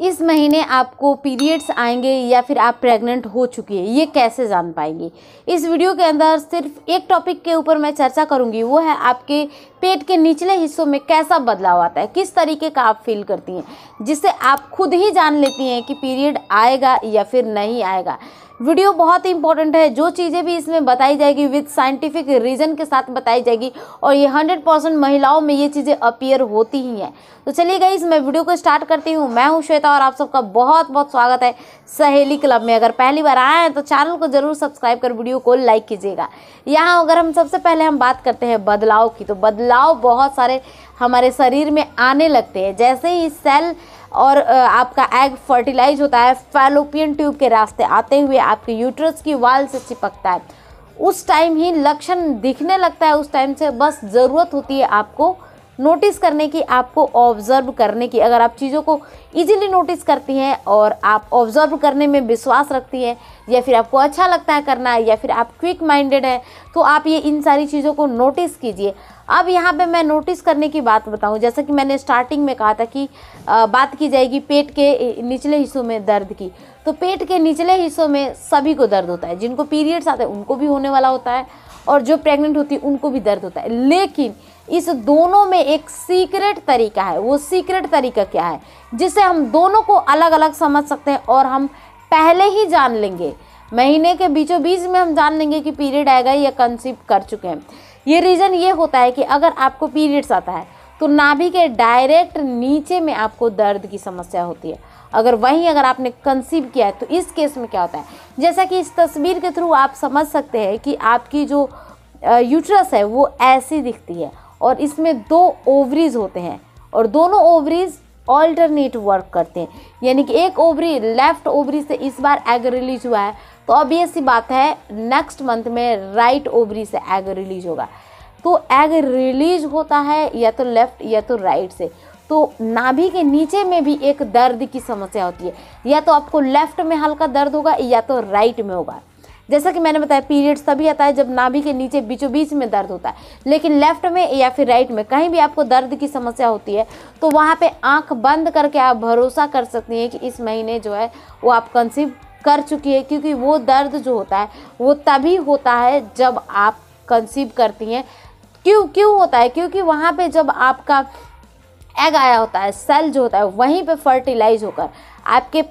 इस महीने आपको पीरियड्स आएंगे या फिर आप प्रेग्नेंट हो चुकी है ये कैसे जान पाएंगे इस वीडियो के अंदर सिर्फ एक टॉपिक के ऊपर मैं चर्चा करूंगी वो है आपके पेट के निचले हिस्सों में कैसा बदलाव आता है किस तरीके का आप फील करती हैं जिससे आप खुद ही जान लेती हैं कि पीरियड आएगा या फिर नहीं आएगा वीडियो बहुत ही इंपॉर्टेंट है जो चीज़ें भी इसमें बताई जाएगी विद साइंटिफिक रीज़न के साथ बताई जाएगी और ये हंड्रेड परसेंट महिलाओं में ये चीज़ें अपियर होती ही हैं तो चलिए गई मैं वीडियो को स्टार्ट करती हूँ मैं हूँ श्वेता और आप सबका बहुत बहुत स्वागत है सहेली क्लब में अगर पहली बार आए हैं तो चैनल को जरूर सब्सक्राइब कर वीडियो को लाइक कीजिएगा यहाँ अगर हम सबसे पहले हम बात करते हैं बदलाव की तो बदलाव बहुत सारे हमारे शरीर में आने लगते हैं जैसे ही सेल और आपका एग फर्टिलाइज होता है फैलोपियन ट्यूब के रास्ते आते हुए आपके यूट्रस की वाल से चिपकता है उस टाइम ही लक्षण दिखने लगता है उस टाइम से बस ज़रूरत होती है आपको नोटिस करने की आपको ऑब्ज़र्व करने की अगर आप चीज़ों को इजीली नोटिस करती हैं और आप ऑब्ज़र्व करने में विश्वास रखती हैं या फिर आपको अच्छा लगता है करना या फिर आप क्विक माइंडेड हैं तो आप ये इन सारी चीज़ों को नोटिस कीजिए अब यहाँ पे मैं नोटिस करने की बात बताऊँ जैसा कि मैंने स्टार्टिंग में कहा था कि आ, बात की जाएगी पेट के निचले हिस्सों में दर्द की तो पेट के निचले हिस्सों में सभी को दर्द होता है जिनको पीरियड्स आते हैं उनको भी होने वाला होता है और जो प्रेग्नेंट होती है उनको भी दर्द होता है लेकिन इस दोनों में एक सीक्रेट तरीका है वो सीक्रेट तरीका क्या है जिससे हम दोनों को अलग अलग समझ सकते हैं और हम पहले ही जान लेंगे महीने के बीचों बीच में हम जान लेंगे कि पीरियड आएगा या कंसीव कर चुके हैं ये रीज़न ये होता है कि अगर आपको पीरियड्स आता है तो नाभि के डायरेक्ट नीचे में आपको दर्द की समस्या होती है अगर वहीं अगर आपने कंसीव किया है तो इस केस में क्या होता है जैसा कि इस तस्वीर के थ्रू आप समझ सकते हैं कि आपकी जो यूट्रस है वो ऐसी दिखती है और इसमें दो ओवरीज होते हैं और दोनों ओवरीज ऑल्टरनेट वर्क करते हैं यानी कि एक ओवरी लेफ्ट ओवरी से इस बार एग रिलीज हुआ है तो ये सी बात है नेक्स्ट मंथ में राइट ओवरी से एग रिलीज होगा तो एग रिलीज होता है या तो लेफ्ट या तो राइट से तो नाभि के नीचे में भी एक दर्द की समस्या होती है या तो आपको लेफ्ट में हल्का दर्द होगा या तो राइट में होगा जैसा कि मैंने बताया पीरियड्स तभी आता है जब नाभि के नीचे बीचों बीच में दर्द होता है लेकिन लेफ्ट में या फिर राइट में कहीं भी आपको दर्द की समस्या होती है तो वहाँ पे आंख बंद करके आप भरोसा कर सकती हैं कि इस महीने जो है वो आप कंसीव कर चुकी है क्योंकि वो दर्द जो होता है वो तभी होता है जब आप कंसीव करती हैं क्यों क्यों होता है क्योंकि वहाँ पे जब आपका एग आया होता है सेल जो होता है वहीं पे फर्टिलाइज होकर आपके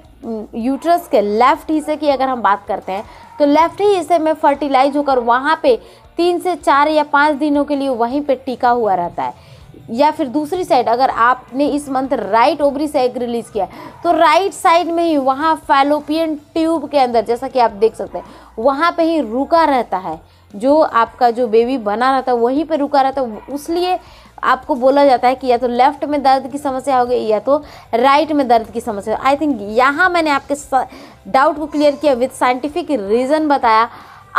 यूट्रस के लेफ्ट हिस्से की अगर हम बात करते हैं तो लेफ्ट ही हिस्से में फर्टिलाइज होकर वहाँ पे तीन से चार या पाँच दिनों के लिए वहीं पे टिका हुआ रहता है या फिर दूसरी साइड अगर आपने इस मंथ राइट ओबरी से एग रिलीज़ किया तो राइट साइड में ही वहाँ फैलोपियन ट्यूब के अंदर जैसा कि आप देख सकते हैं वहाँ पे ही रुका रहता है जो आपका जो बेबी बना रहता है वहीं पे रुका रहता है उसलिए आपको बोला जाता है कि या तो लेफ्ट में दर्द की समस्या होगी या तो राइट में दर्द की समस्या आई थिंक यहाँ मैंने आपके डाउट को क्लियर किया विद साइंटिफिक रीज़न बताया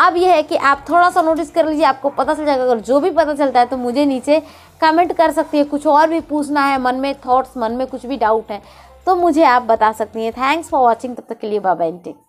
अब यह है कि आप थोड़ा सा नोटिस कर लीजिए आपको पता चल जाएगा अगर जो भी पता चलता है तो मुझे नीचे कमेंट कर सकती है कुछ और भी पूछना है मन में थॉट्स मन में कुछ भी डाउट है तो मुझे आप बता सकती हैं थैंक्स फॉर वॉचिंग तब तक के लिए बाबा एंटिक्स